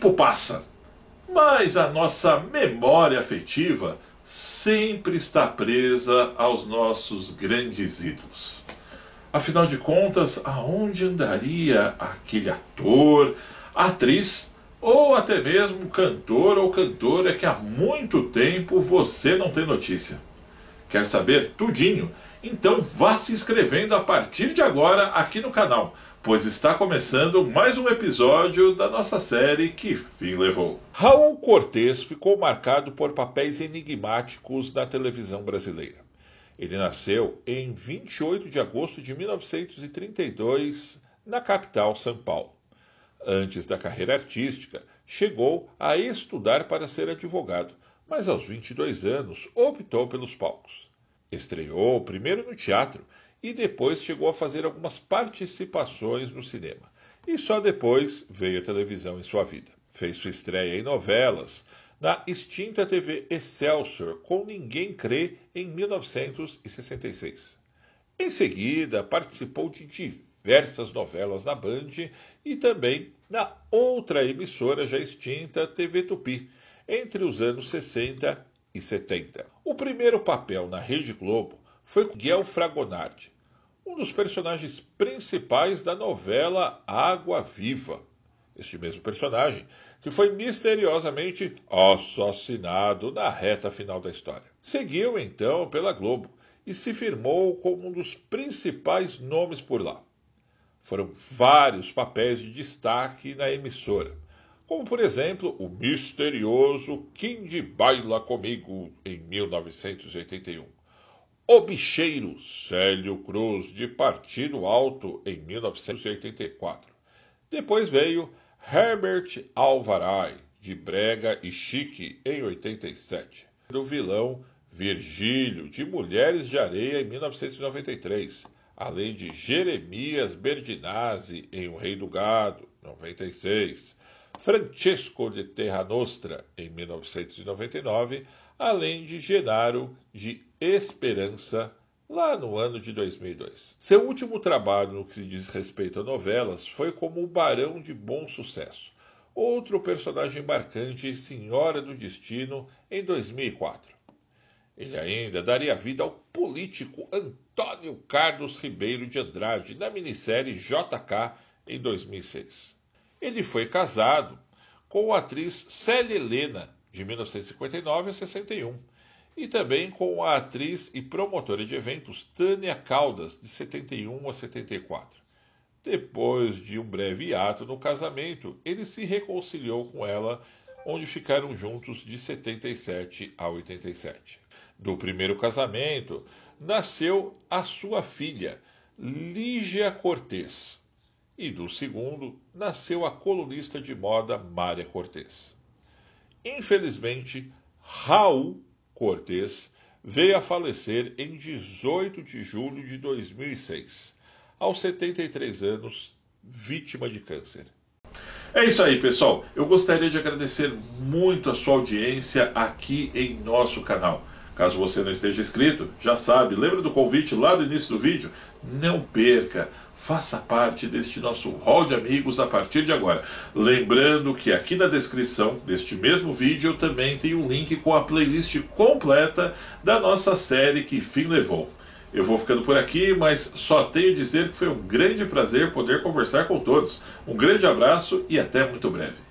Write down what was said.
tempo passa, mas a nossa memória afetiva sempre está presa aos nossos grandes ídolos. Afinal de contas, aonde andaria aquele ator, atriz ou até mesmo cantor ou cantora que há muito tempo você não tem notícia? Quer saber tudinho? Então vá se inscrevendo a partir de agora aqui no canal, pois está começando mais um episódio da nossa série Que Fim Levou. Raul Cortez ficou marcado por papéis enigmáticos na televisão brasileira. Ele nasceu em 28 de agosto de 1932 na capital São Paulo. Antes da carreira artística, chegou a estudar para ser advogado, mas aos 22 anos optou pelos palcos. Estreou primeiro no teatro e depois chegou a fazer algumas participações no cinema. E só depois veio a televisão em sua vida. Fez sua estreia em novelas na extinta TV Excelsior com Ninguém Crê em 1966. Em seguida, participou de diversas novelas na Band e também na outra emissora já extinta, TV Tupi, entre os anos 60 e 70. O primeiro papel na Rede Globo foi com Guel Fragonardi, um dos personagens principais da novela Água Viva. Este mesmo personagem que foi misteriosamente assassinado na reta final da história. Seguiu então pela Globo e se firmou como um dos principais nomes por lá. Foram vários papéis de destaque na emissora como por exemplo o misterioso Quem de Baila Comigo em 1981, O Bicheiro Célio Cruz de Partido Alto em 1984. Depois veio Herbert Alvaray de Brega e Chique em 87, do vilão Virgílio de Mulheres de Areia em 1993, além de Jeremias Berdinazzi em O Rei do Gado, 96 Francesco de Terra Nostra, em 1999, além de Genaro de Esperança, lá no ano de 2002. Seu último trabalho no que se diz respeito a novelas foi como O Barão de Bom Sucesso, outro personagem marcante Senhora do Destino, em 2004. Ele ainda daria vida ao político Antônio Carlos Ribeiro de Andrade na minissérie JK em 2006. Ele foi casado com a atriz Célia Helena, de 1959 a 61, e também com a atriz e promotora de eventos Tânia Caldas, de 71 a 74. Depois de um breve hiato no casamento, ele se reconciliou com ela, onde ficaram juntos de 77 a 87. Do primeiro casamento, nasceu a sua filha, Lígia Cortez, e do segundo nasceu a colunista de moda Maria Cortez. Infelizmente, Raul Cortez veio a falecer em 18 de julho de 2006, aos 73 anos, vítima de câncer. É isso aí, pessoal. Eu gostaria de agradecer muito a sua audiência aqui em nosso canal. Caso você não esteja inscrito, já sabe, lembra do convite lá do início do vídeo? Não perca, faça parte deste nosso hall de amigos a partir de agora. Lembrando que aqui na descrição deste mesmo vídeo eu também tenho um link com a playlist completa da nossa série Que Fim Levou. Eu vou ficando por aqui, mas só tenho a dizer que foi um grande prazer poder conversar com todos. Um grande abraço e até muito breve.